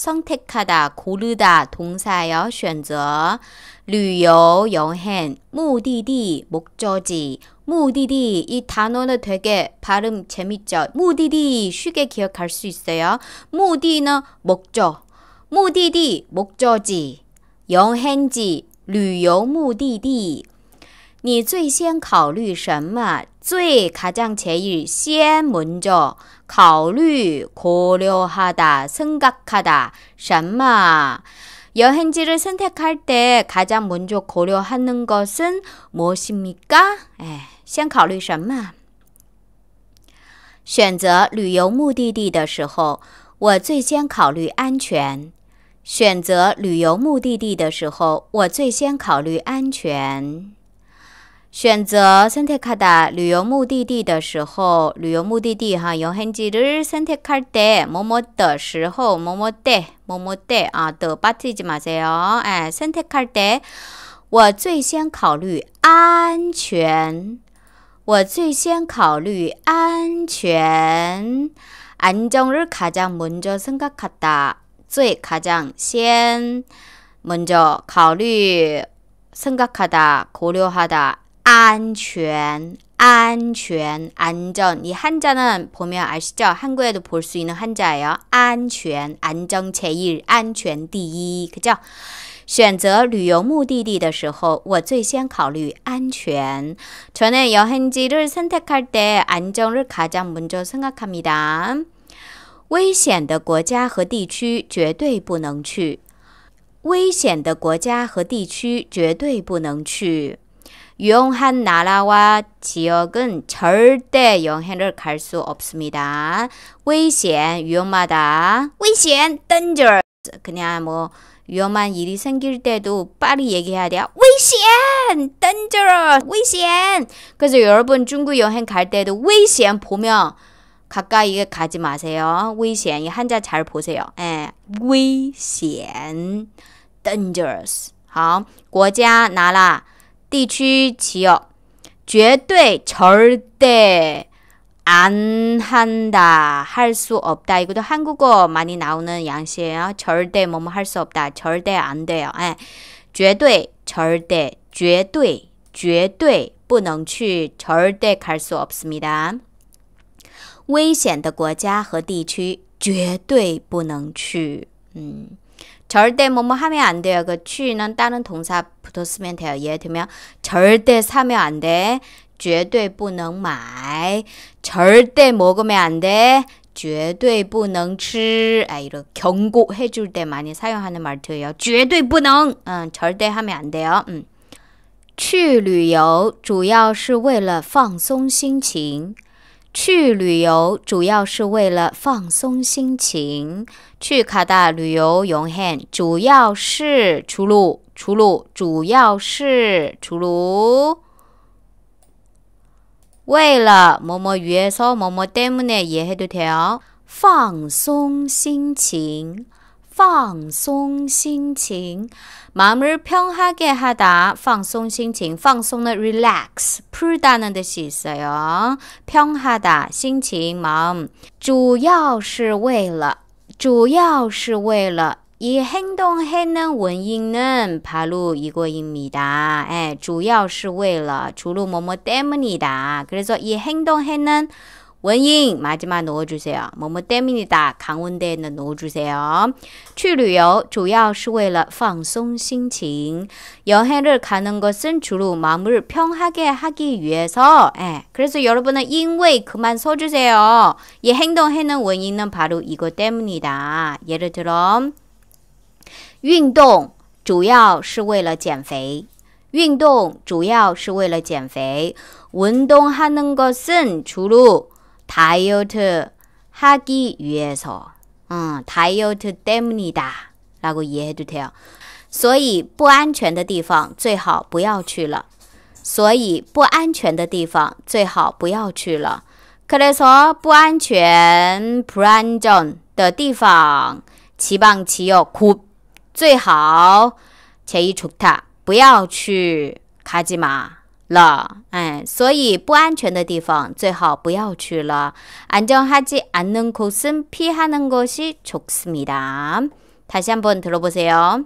선택하다, 고르다 동사여 选择,旅游, 여행, 目的地, 목적지, 目的地,이 단어는 되게 발음 재밌죠? 目的地, 쉽게 기억할 수 있어요. 目的는 목적, 目的地, 목적지, 여행지, 旅游目的地你最先考虑什么？最가장첫일先먼저考虑考虑하다생각하다什么？여행지를선택할때가장먼저고려하는것은무엇입니 까？ 哎，先考虑什么？选择旅游目的地的时候，我最先考虑安全。选择旅游目的地的时候，我最先考虑安全。选择 선택하다 旅游目的地的时候，旅游目的地哈여행지를 선택할 때 뭐뭐的 时候뭐뭐 때 뭐뭐 때啊더 빠뜨리지 마세요. 에 예， 선택할 때我最先考虑安全，我最先考虑安全。 안정을 가장 먼저 생각하다. 最 가장 先 먼저 考虑 생각하다, 고려하다, 안全안全 안전. 이 한자는 보면 아시죠? 한국에도 볼 수 있는 한자예요. 안전, 안정 제1, 안전 第一, 그죠? 选择旅游目的地的时候，我最先考虑安全。 저는 여행지를 선택할 때 안전을 가장 먼저 생각합니다. 危险的国家和地区绝对不能去。危险的国家和地区绝对不能去。 유용한 나라와 지역은 절대 여행을 갈 수 없습니다. 危险 위험하다. 危险 danger. 그냥 뭐 위험한 일이 생길 때도 빨리 얘기해야 돼요. 危险 danger. 危险. 그래서 여러분 중국 여행 갈 때도 危险 보면 가까이 가지 마세요. 危险이 한자 잘 보세요. 예. 危险 dangerous. 好，国家拿了。 어? 地区지역 绝对절대안 한다 할 수 없다 이것도 한국어 많이 나오는 양식이에요 절대 뭐뭐 할 수 없다 절대 안 돼요 예. 绝对 절대 绝对绝对不能去 절대 갈 수 없습니다 危险的国家和地区绝对不能去嗯 절대 뭐 뭐 하면 안 돼요. 그 취는 다른 동사 붙었으면 돼요. 예를 들면 절대 사면 안 돼. 绝对不能买. 절대 먹으면 안 돼. 绝对不能吃. 아, 이런 경고해 줄 때 많이 사용하는 말투예요. 绝对不能. 응, 어, 절대 하면 안 돼요. 응. 去旅游主要是为了放松心情。去旅游主要是为了放松心情。去卡达旅游用汉，主要是出路，出路主要是出路。为了某某娱乐，某某弹幕呢也很多条，放松心情，放松心情。慢慢平下个卡达放松心情，放松的 relax，普达呢的是啥样？平下达心情忙，主要是为了。 主要是为了이 행동하는 원인은 바로 이거입니다. 예, 주요是为了주로 뭐뭐 때문이다. 그래서 이 행동하는 원인 마지막 넣어주세요. 뭐뭐 때문이다. 강원대는 넣어주세요. 去旅游主要是为了放松心情. 여행을 가는 것은 주로 마음을 평하게 하기 위해서. 예. 그래서 여러분은 因为 그만 써주세요. 이 행동하는 원인은 바로 이것 때문이다. 예를 들어 运动主要是为了减肥.运动主要是为了减肥. 운동하는 것은 주로 다이어트 하기 위해서, 음, 어, 다이어트 때문이다 라고 이해해도 돼요. 所以不安全的地方最好不要去了。所以不安全的地方最好不要去了. 그래서 不安全 불안전的地方 지방지역 곧最好 제일 좋다. 不要去 가지마. 了，哎，所以不安全的地方最好不要去了。安江哈吉安能口生皮哈能过是丑思米达，他想问特朗普说：“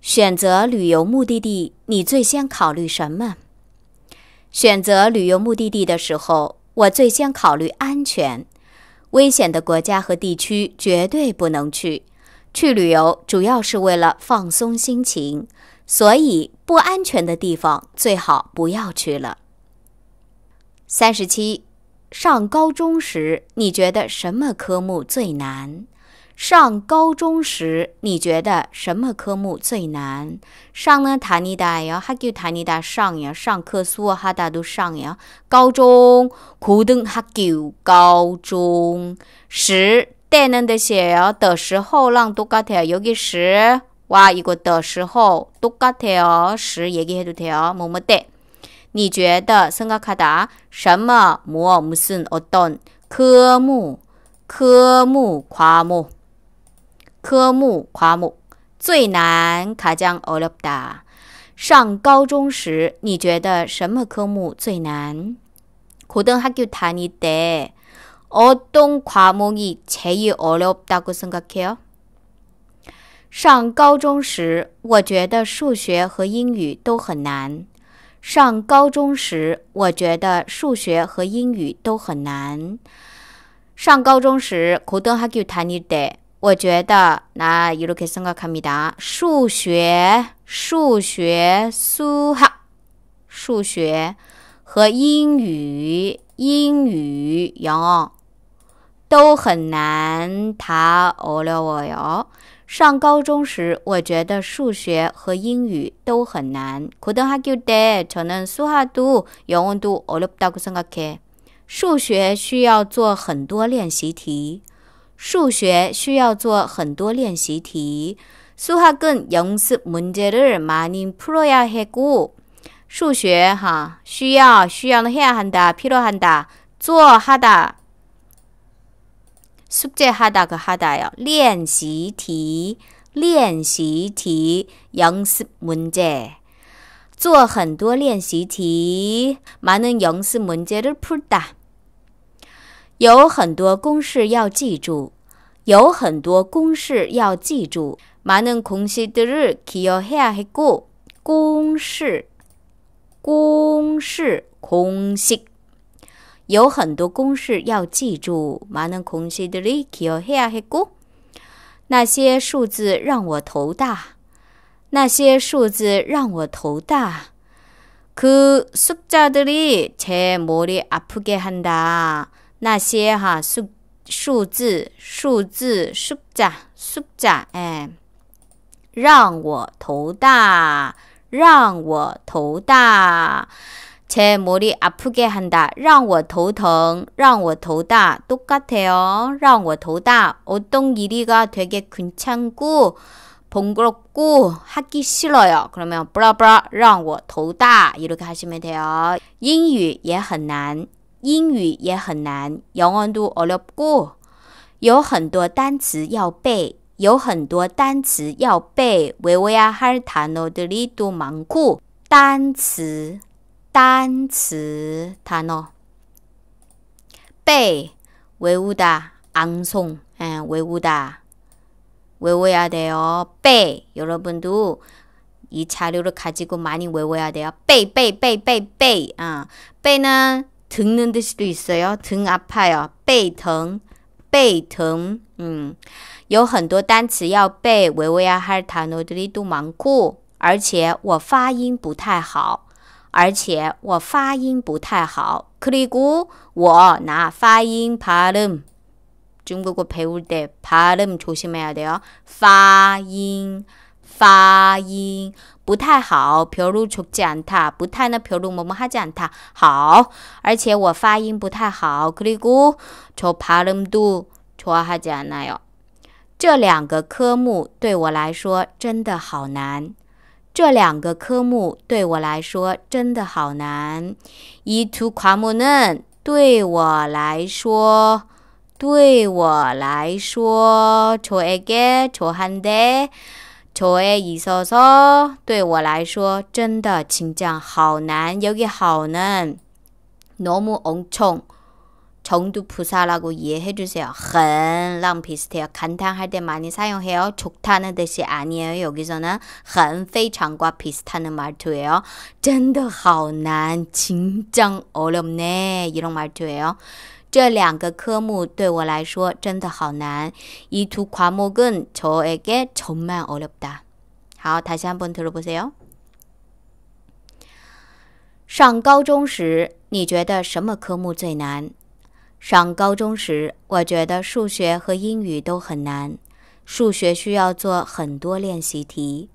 选择旅游目的地，你最先考虑什么？”选择旅游目的地的时候，我最先考虑安全，危险的国家和地区绝对不能去。去旅游主要是为了放松心情。所以不安全的地方最好不要去了。三十七，上高中时你觉得什么科目最难？上高中时你觉得什么科目最难？上呢？坦尼达呀，还叫坦尼达上呀？上课书哈大都上呀？高中苦登还叫高中时，大人的写呀？的时候让多高铁有其是。와 이거 더时호 똑같아요. 时 얘기해도 돼요. 뭐뭐 때. 你觉得 생각하다. 什么뭐 무슨 어떤 科目科目 그 그 과목 科目 그 과목 最难 가장 어렵다. 上高中时你觉得什么科目最难? 고등학교 다닐 때 어떤 과목이 제일 어렵다고 생각해요? 上高中时，我觉得数学和英语都很难。上高中时，我觉得数学和英语都很难。上高中时，我觉得那一路克送个卡米达数学数学苏哈数学和英语英语洋都很难。他饿了饿呀。上高中时，我觉得数学和英语都很难。课堂数学读，语文读我也不大个懂。数学需要做很多练习题。数学需要做很多练习题。수학은연습문제를많이풀어야했 고， 数学哈需要需要해야한 다， 필요한 다， 做哈的。 숙제하다가 하다요. 练习题,练习题, 연습 문제. 做很多练习题, 많은 연습 문제를 풀다. 有很多公式要记住,有很多公式要记住, 많은 공식들을 기억해야 했고, 공식, 공식, 공식. 有很多公式要记住，玛能空西得里，可哈黑古。那些数字让我头大，那些数字让我头大。可苏加得里切摩里阿普给罕达，那些哈数数字数字苏加苏加哎，让我头大，让我头大。제 머리 아프게 한다. 让我头疼,让我头大 똑같아요. 让我头大 어떤 일이가 되게 괜찮고 번거롭고 하기 싫어요. 그러면 브라브라 让我头大 이렇게 하시면 돼요. 잉语也很难, 英语也很难, 영어도 어렵고 有很多单词要背,有很多单词要背, 외워야 할 단어들이 또 많고 단词 单词 단어 背 외우다 앙송 예, 외우다 외워야 돼요 背 여러분도 이 자료를 가지고 많이 외워야 돼요 背背背背背아背는 듣는 듯이도 있어요 등 아파요 背등背등 음. 有很多单词要背，외워야 할 단어들이 또 많고，而且我发音不太好。 而且我发音不太好，克里姑，我那发音발음中国国陪我的발음注意没有的哟，发音发音不太好，飘入出讲他不太那飘入某某哈讲他好，而且我发音不太好，克里姑从帕楞度出哈讲哪哟，这两个科目对我来说真的好难。这两个科目对我来说真的好难。伊图夸木嫩，对我来说，对我来说，错一个错很多，错一个少少，对我来说真的请讲好难，有点好难。罗木翁冲。 정두 부사라고 이해해 주세요. 헌랑 비슷해요. 간탕할 때 많이 사용해요. 좋다는 뜻이 아니에요. 여기서는 헌페이과 비슷하는 말투예요. 真的好难 진짜 어렵네 이런 말투예요. 这两个科目对我来说真的好难.이 두 과목은 저에게 정말 어렵다. 好， 다시 한번 들어보세요. 上高中时，你觉得什么科目最难？上高中时，我觉得数学和英语都很难。数学需要做很多练习题，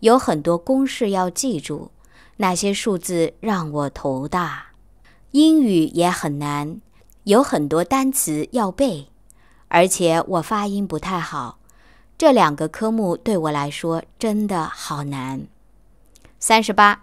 有很多公式要记住，那些数字让我头大。英语也很难，有很多单词要背，而且我发音不太好。这两个科目对我来说真的好难。三十八。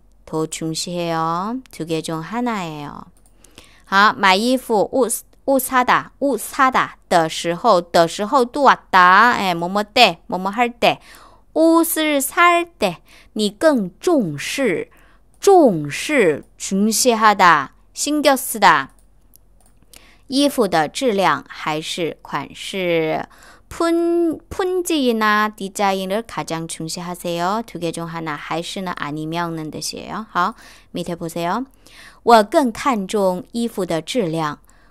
더중시해요두개중하나예요好，买衣服，옷옷사다옷사다的时候的时候도啊다哎，么么哒，么么哈哒，是사的你更重视重视重视哈哒，新경쓰的衣服的质量还是款式？ 푼, 푼지이나 디자인을 가장 중시하세요. 두 개 중 하나, 还是는 아니면은 뜻이에요. 好, 어? 밑에 보세요. 我更看重衣服的质量.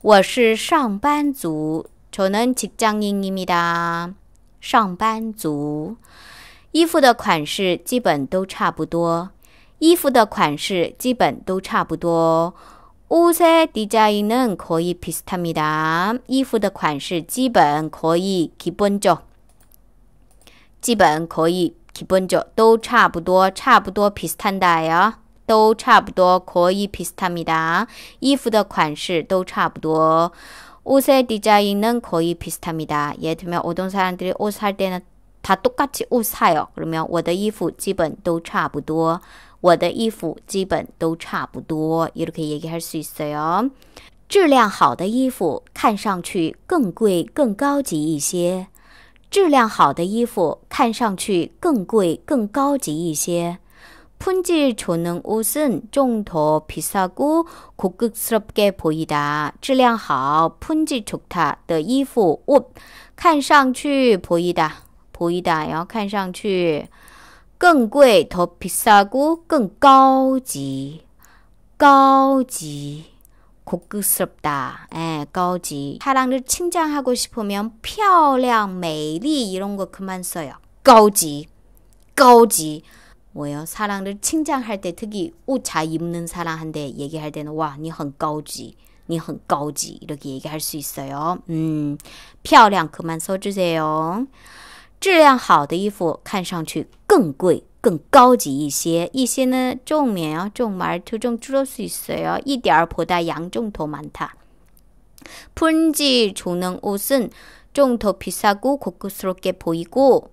我是上班族，저能직장인입니哒。上班族衣服的款式基本都差不多，衣服的款式基本都差不多。옷塞迪자인能可以비슷합니哒，衣服的款式基本可以基本就，基本可以基本就都差不多，差不多비슷한다呀。都差不多，可以皮斯塔米达。衣服的款式都差不多。乌彩的家衣能可以皮斯塔米达，也对没有。我东三的乌彩的，他都嘎起乌彩哦，有没有？我的衣服基本都差不多。我的衣服基本都差不多。也都可以开始试试哦。质量好的衣服看上去更贵、更高级一些。质量好的衣服看上去更贵、更高级一些。 품질 좋은 옷은 좀 더 비싸고 고급스럽게 보이다. 质量好, 품질 좋다. 的衣服, 옷. 看上去 보이다. 보이다요. 看上去.更贵,더 비싸고 更高级.高级. 고급스럽다. 예, 거지. 사람을 칭찬하고 싶으면 漂亮,美丽 이런 거 그만 써요. 거지. 거지. 뭐예요? 사랑을 칭찬할 때 특히 옷 잘 입는 사람한테 얘기할 때는 와, 니헌高지니헌高지 이렇게 얘기할 수 있어요. 음, 漂亮 그만 써주세요. 质量好的衣服看上去更贵更高级一些一些呢 좀이에요. 좀투좀 줄일 수 있어요. 1.보다 양좀더 많다. 푼지 조는 옷은 좀더 비싸고 고급스럽게 보이고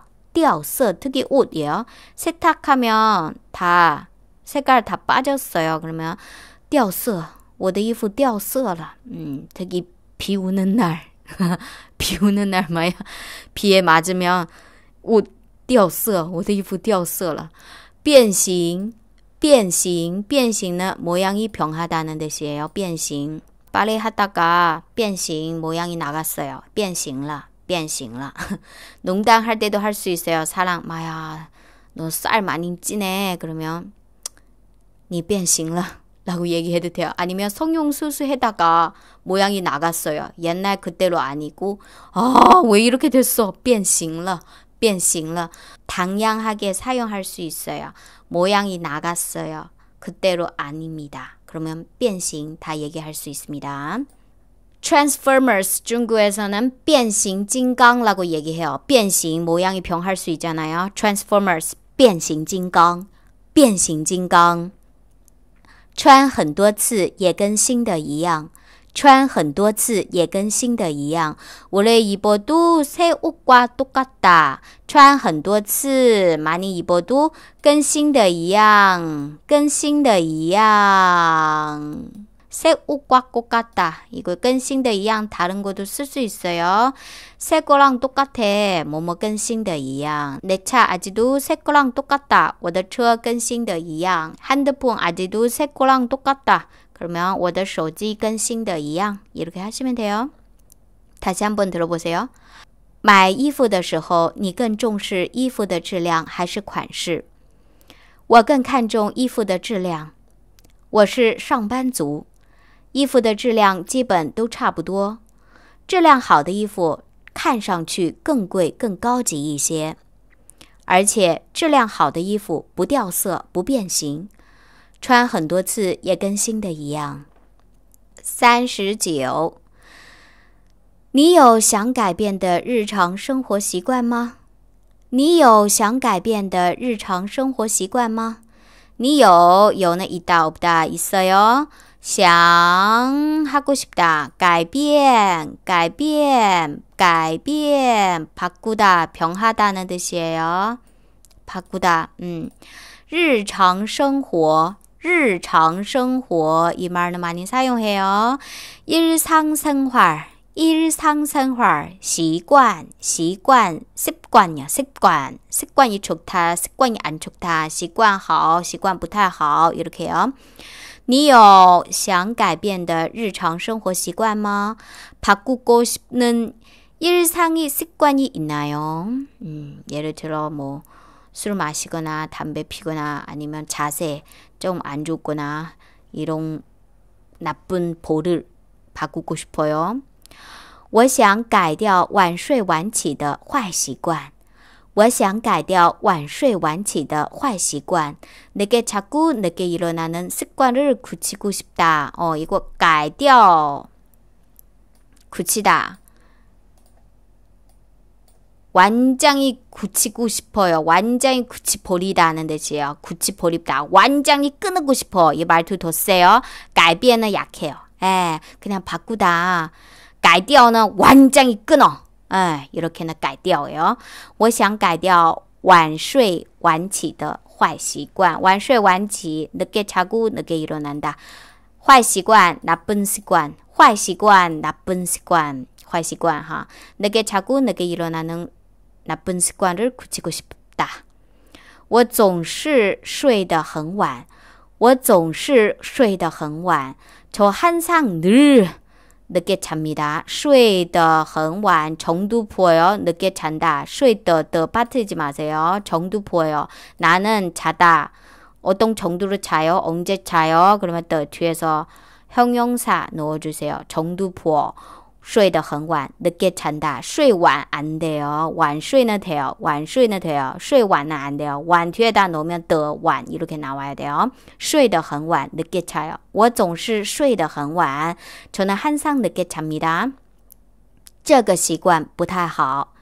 띠아우 특이 옷이에요. 세탁하면 다 색깔 다 빠졌어요. 그러면 띠아우我的衣服掉色了. 음, 특히 비 오는 날. 비 오는 날말야 비에 맞으면 옷띠아우 我的衣服掉色了.变形,变形,变形은 모양이 변하다는 뜻이에요. 변形. 빨래 하다가 변形 모양이 나갔어요. 변形了. 변신了 농담할 때도 할 수 있어요. 사랑, 마야, 너 쌀 많이 찌네. 그러면, 니변신了 라고 얘기해도 돼요. 아니면 성형수술해다가 모양이 나갔어요. 옛날 그대로 아니고, 아, 왜 이렇게 됐어? 변신了변신了 당양하게 사용할 수 있어요. 모양이 나갔어요. 그대로 아닙니다. 그러면 변신다 얘기할 수 있습니다. Transformers，中国诶说能变形金刚拉个嘢个嘿哦，变形模样一变还水怎奈啊？Transformers，变形金刚，变形金刚，穿很多次也跟新的一样，穿很多次也跟新的一样。我嘞伊波度塞乌瓜多嘎达，穿很多次嘛尼伊波度跟新的一样，跟新的一样。 새우과꽃 같다. 이거 끈싱더 이양 다른 것도 쓸 수 있어요. 새 거랑 똑같아. 뭐뭐 끈싱더 이양. 내차 아직도 새 거랑 똑같다. 我的车 끈싱더 이양. 핸드폰 아직도 새 거랑 똑같다. 그러면 我的手机 끈싱더 이양. 이렇게 하시면 돼요. 다시 한번 들어보세요. 买衣服的时候，你更重视衣服的质量还是款式？我更看重衣服的质量。我是上班族。衣服的质量基本都差不多，质量好的衣服看上去更贵、更高级一些，而且质量好的衣服不掉色、不变形，穿很多次也跟新的一样。三十九，你有想改变的日常生活习惯吗？你有想改变的日常生活习惯吗？你有有那一道不大一色哟。想 하고 싶다. 改变,改变,改变, 바꾸다, 변하다는 뜻이에요. 바꾸다. 음. 日常生活, 日常生活이 말은 많이 사용해요. 일상생활, 일상생활, 习惯,习惯,습관요 습관. 습관이 좋다, 습관이 안 좋다, 习惯好,习惯不太好이렇게요. 你有想改变的日常生活习惯吗？바꾸고싶는일상의습관이있나요 음, 예를 들어 뭐 술 마시거나 담배 피거나 아니면 자세 좀 안 좋거나 이런 나쁜 버릇 바꾸고 싶어요. 我想改掉晚睡晚起的坏习惯。 我想改掉晚睡晚起的坏习惯。내게자꾸늦게일어나는습관을고치고싶다 어, 이거 改掉. 굳히다. 완장히 굳히고 싶어요. 완장히 굳히버리다는 뜻이에요. 굳히버립다. 완장히 끊고 싶어. 이 말투 더 세요. 改变은 약해요. 에, 예, 그냥 바꾸다. 改掉는 완장히 끊어. 哎이렇게나改掉요我想改掉晚睡晚起的坏习惯晚睡晚起늦게자고늦게일어난 다。 坏习惯，나쁜습 관。 坏习惯，나쁜습 관。 坏习惯哈，늦게자고늦게일어나는나쁜습관을고치고싶 다。 我总是睡得很晚。我总是睡得很晚。저항상늘 늦게 잡니다. 睡得很晚. 정두포요. 늦게 잔다. 睡得더 빠뜨리지 마세요. 정두포요. 나는 자다. 어떤 정도로 자요? 언제 자요? 그러면 더 뒤에서 형용사 넣어주세요. 정두포. 睡得很晚，你 get 查呀？睡晚安的哦，晚睡那条，晚睡那条，睡晚了安的哦，晚睡的农民得晚都可以拿歪掉。睡得很晚，e get 查呀？我总是睡得很晚，成了鼾声的 get 查米哒。这个习惯不太好，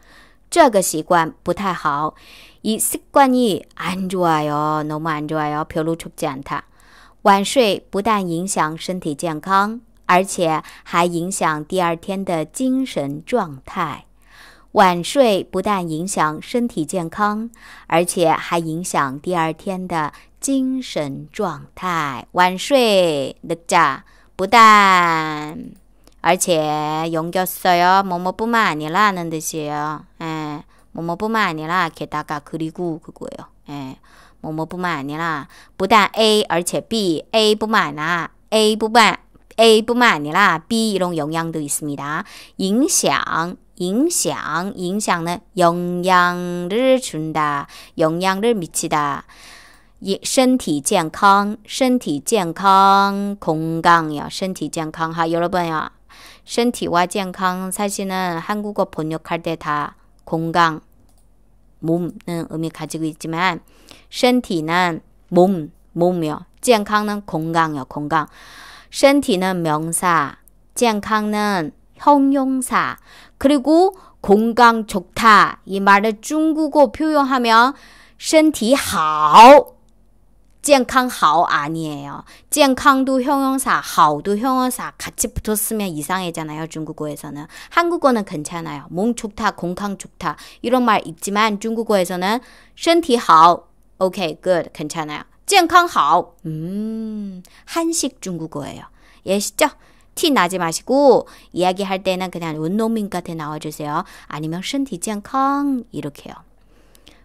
这个习惯不太好。一习惯一安住哎哟，那么安住哎哟，飘露出讲他晚睡不但影响身体健康。而且还影响第二天的精神状态。晚睡不但影响身体健康，而且还影响第二天的精神状态。晚睡，那咋不但，而且，永久睡哦，某某不骂你啦，那는뜻이요에某某뿐만아니 라， 게다가그리고그거요에某某뿐만不但 A，而且 B. A 不满啦，A 不满。 A뿐만 아니라 B 이런 영향도 있습니다. 影响影响 影响는 영향을 준다. 영향을 미치다. 身体健康,身体健康, 건강요. 身体健康.하 아, 여러분요. 身体와 健康 사실은 한국어 번역할 때 다 건강, 몸은 의미 가지고 있지만 身体는 몸, 몸이요. 健康는 건강요. 건강. 身体는 명사, 健康는 형용사, 그리고 건강 좋다 이 말을 중국어 표현하면 身体好,健康好 아니에요. 健康도 형용사, 好도 형용사 같이 붙었으면 이상해잖아요. 중국어에서는. 한국어는 괜찮아요. 몸 좋다, 건강 좋다 이런 말 있지만 중국어에서는 身体好, o k good, 괜찮아요. 健康好. 음, 한식 중국어예요. 예시죠? 티 나지 마시고 이야기할 때는 그냥 원노민한테 나와주세요. 아니면 신티健康 이렇게요.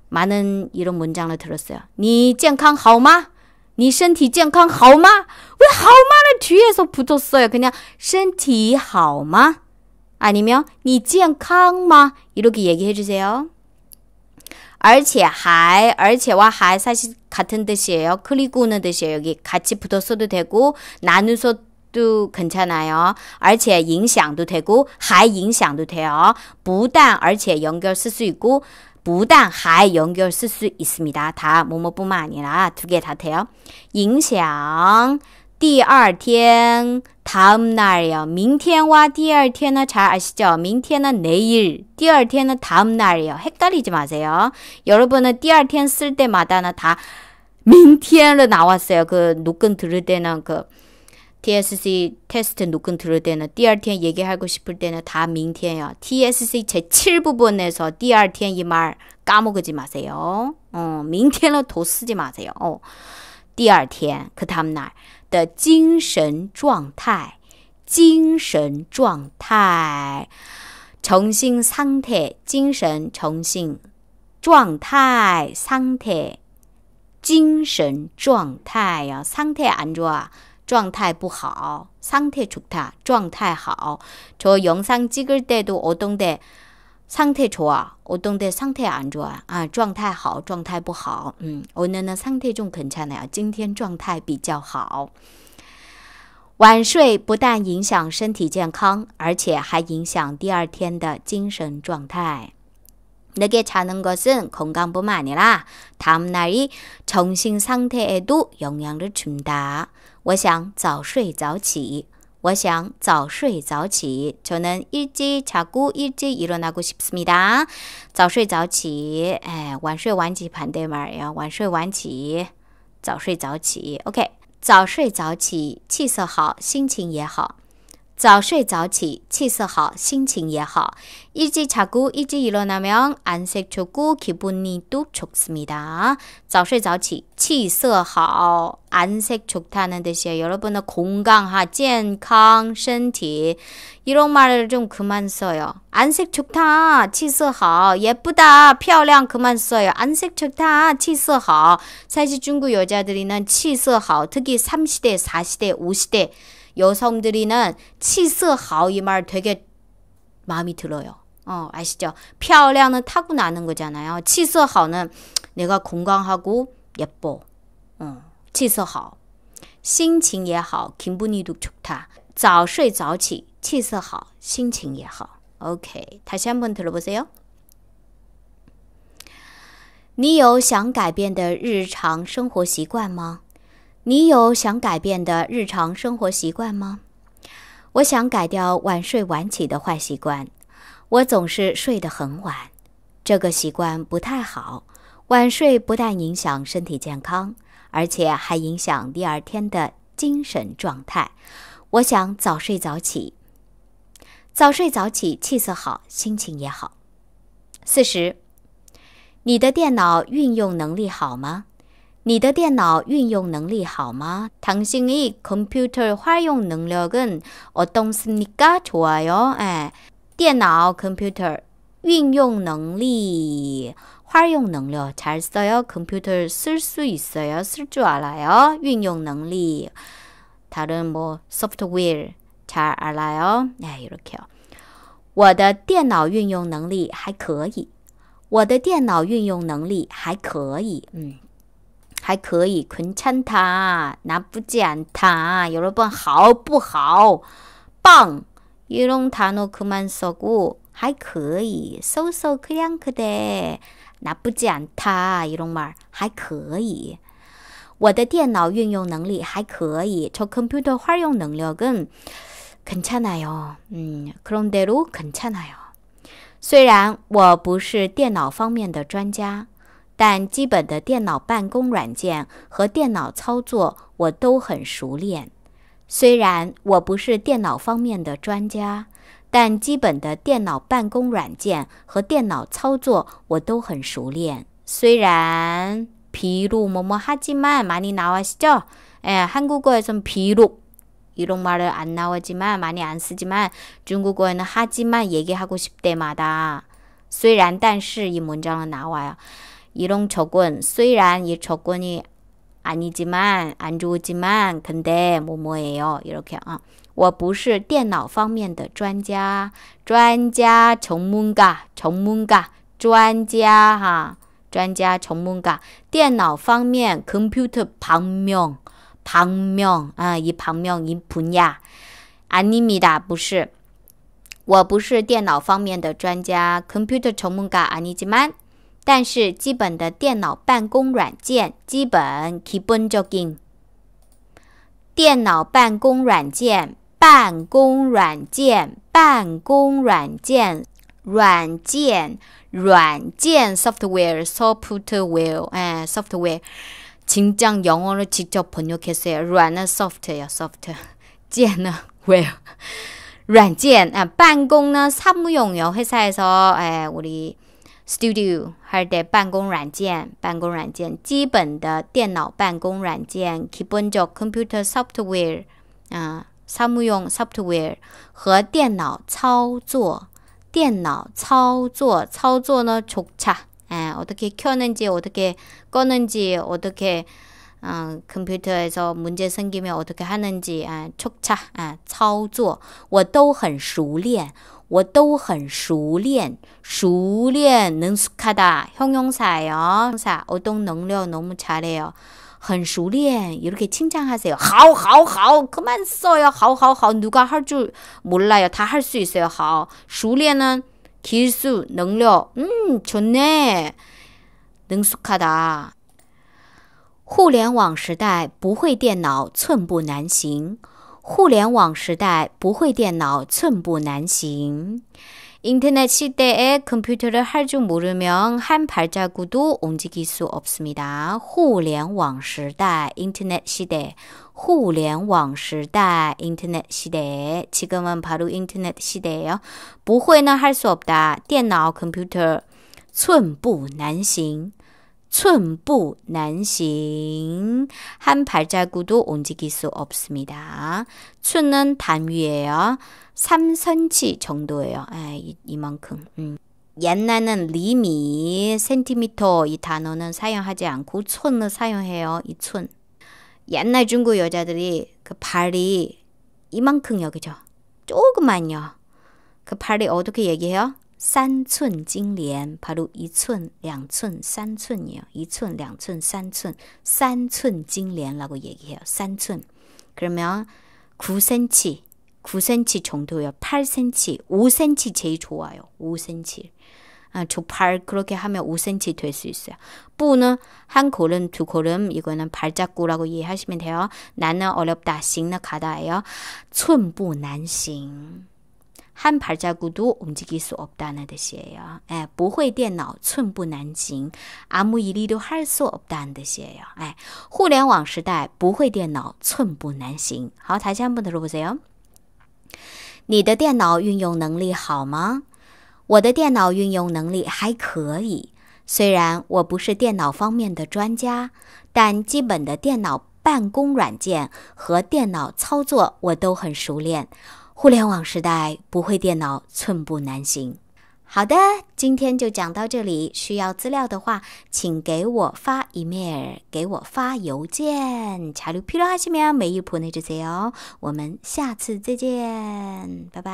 많은 이런 문장을 들었어요. 你健康好吗?你身体健康好吗?왜 好吗를 뒤에서 붙었어요. 그냥 身体好吗? 아니면 你健康吗? 이렇게 얘기해 주세요. 而且하而且와하 사실 같은 뜻이에요. 그리고는 뜻이에요. 여기 같이 붙었어도 되고 나누서 도 괜찮아요. 而且影响도 되고 还影响도 돼요. 不但而且 연결 쓸 수 있고 不但还 연결 쓸 수 있습니다. 다 뭐뭐뿐만 아니라 두 개 다 돼요. 影响 第二天다음 날이요. 明天와 第二天은 잘 아시죠? 明天은 내일, 第二天은 다음 날이요. 헷갈리지 마세요. 여러분은 第二天쓸 때마다는 다明天了 나왔어요. 그 녹음 들을 때는 그 TSC 테스트 녹음 들을 때는 第二天 얘기하고 싶을 때는 다明天요 TSC 제7부분에서 第二天이 말 까먹지 마세요. 어, 明天로 도 쓰지 마세요. 어. 第二天,그 다음 날. 的精神状态，精神状态重新状态，精神重新状态，状态精神状态呀，状态安住啊，状态不好，状态出他状态好，这영상찍을때도어떤데状态好啊，我懂得状态安卓啊啊，状态好，状态不好，嗯，我呢呢，状态中肯差呢呀。今天状态比较好。晚睡不但影响身体健康，而且还影响第二天的精神状态。내게자는것은건강뿐만아니라다음날의정신상태에도영향을준다我想早睡早起。我想早睡早起，就能一级恰古一级一路那个西斯咪早睡早起，哎，晚睡晚起不对嘛，要晚睡晚起，早睡早起。OK，早睡早起，气色好，心情也好。 早睡早起气色好，心情也好。일찍 자고 일찍 일어나면 안색 좋고 기분이 또 좋습니다. 早睡早起气色好 안색 좋다는 뜻이에요. 여러분은 건강하, 健康,身体 이런 말을 좀 그만 써요. 안색 좋다, 气色好 예쁘다, 漂亮 그만 써요. 안색 좋다, 气色好 사실 중국 여자들이는 气色好 특히 3시대, 4시대, 5시대 여성들이는 치스하오이말 되게 마음이 들어요. 어, 아시죠? 漂亮은 타고나는 거잖아요. 치스하오는 내가 건강하고 예뻐. 어, 치스하오. 心情也好, 기분이도 좋다. 早睡早起,치色好오心情也好. 오케이. 다시 한번 들어보세요. 你有想改变的日常生活习惯吗？你有想改变的日常生活习惯吗？我想改掉晚睡晚起的坏习惯。我总是睡得很晚，这个习惯不太好。晚睡不但影响身体健康，而且还影响第二天的精神状态。我想早睡早起，早睡早起，气色好，心情也好。四十，你的电脑运用能力好吗？ 你的电脑运用能力好吗？당신의 c o m 활용 능력은 어떻습니까? 좋아요. 예. 电脑 computer运用 능력 활용 능력 잘 써요. 컴퓨터를 쓸수 있어요. 쓸 줄 알아요.运用 능력 다른 뭐 software 잘 알아요. 예, 이렇게요. 我的电脑运用能力还可以。我的电脑运用能力还可以。嗯。 还可以，괜찮 아, 다， 나쁘지않 다。 여러분好不好？棒이런단어그만쓰고还可以，搜搜그냥그 아, 대， 나쁘지않다이런말还可以。我的电脑运用能力还可以。저 아, 컴퓨터 활용 능력은 괜찮아요. 음, 그런대로 괜찮아요. 虽然我不是电脑方面的专家。但基本的电脑办公软件和电脑操作我都很熟练。虽然我不是电脑方面的专家，但基本的电脑办公软件和电脑操作我都很熟练。虽然皮鲁뭐뭐哈基曼많이나瓦西叫，哎，韩国国에서皮鲁，록이런말을안나오지만많이안쓰지만중국어에는하지만얘기하고싶대마 다。 虽然，但是，이문장은나와 요。 이런 적은 虽然이 적군이 아니지만 안 좋지만 근데 뭐뭐예요 이렇게 어. 我不是电脑方面的专家,专家 전문가, 전문가,专家 하,专家 전문가, 电脑方面 컴퓨터 방명, 방명, 아, 이 방명 이 분야 아닙니다, 不是.我不是电脑方面的专家 c o m 전문가 아니지만 但是基本的电脑办公软件基本基本就劲。电脑办公软件办公软件办公软件软件软件 software software 哎 software，请将영어를직접번역했어요러는 soft r e 呀 soft, r e 겐은 well, 软件啊办公呢사무용요회사에서哎我的。Studio 还是得办公软件，办公软件基本的电脑办公软件，기본적으로 computer software，啊，商务用 software 和电脑操作，电脑操作操作呢축 차， 啊，어떻게켜는지어떻게꺼는지어떻 게， 啊，t 퓨터에서문제생기면어떻게하는 지， 啊，축 차， 啊，操作我都很熟练。我都很熟练，熟练能说卡哒，形容词哟，我懂能力，能么差嘞哟，很熟练，有克轻张哈塞好好好，可慢说哟，好好好，누가할줄몰라 요， 다할수있어 요， 好，熟练呢，提速能力，嗯，全呢，能说卡达。互联网时代，不会电脑寸步难行。互联网时代不会电脑寸步难行。 인터넷 시대에 컴퓨터를 할 줄 모르면 한 발자국도 움직일 수 없습니다. 互联网时代 인터넷 시대 互联网时代 인터넷 시대 지금은 바로 인터넷 시대예요. 不会는 할 수 없다. 电脑 컴퓨터 寸步难行寸步 난싱. 한 발자국도 움직일 수 없습니다. 춘은 단위예요. 3cm 정도예요. 아, 이, 이만큼. 음. 옛날에는 리미, 센티미터 이 단어는 사용하지 않고 촌을 사용해요. 이 촌. 옛날 중국 여자들이 그 발이 이만큼 여기죠. 조금만요. 그 발이 어떻게 얘기해요? 산寸金莲 바로 2寸, 2寸, 3寸이에요. 2寸, 2寸, 3寸, 3寸 金莲라고 얘기해요. 3寸. 그러면 9센치9센치 정도예요. 8센치5센치 제일 좋아요. 5cm. 아, 저발 그렇게 하면 5센치될 수 있어요. 뿌는 한 걸음, 두 걸음, 이거는 발자국라고 이해하시면 돼요. 나는 어렵다, 싱나 가다예요. 寸步难行.汉帕加古都，我们这个说不单的些呀，哎，不会电脑寸步难行。阿姆伊利都还说不单的些呀，哎，互联网时代不会电脑寸步难行。好，台下不得入不些。你的电脑运用能力好吗？我的电脑运用能力还可以。虽然我不是电脑方面的专家，但基本的电脑办公软件和电脑操作我都很熟练。互联网时代，不会电脑寸步难行。好的，今天就讲到这里。需要资料的话，请给我发 email，给我发邮件。查理皮拉西亚梅伊普内兹泽哦。我们下次再见，拜拜。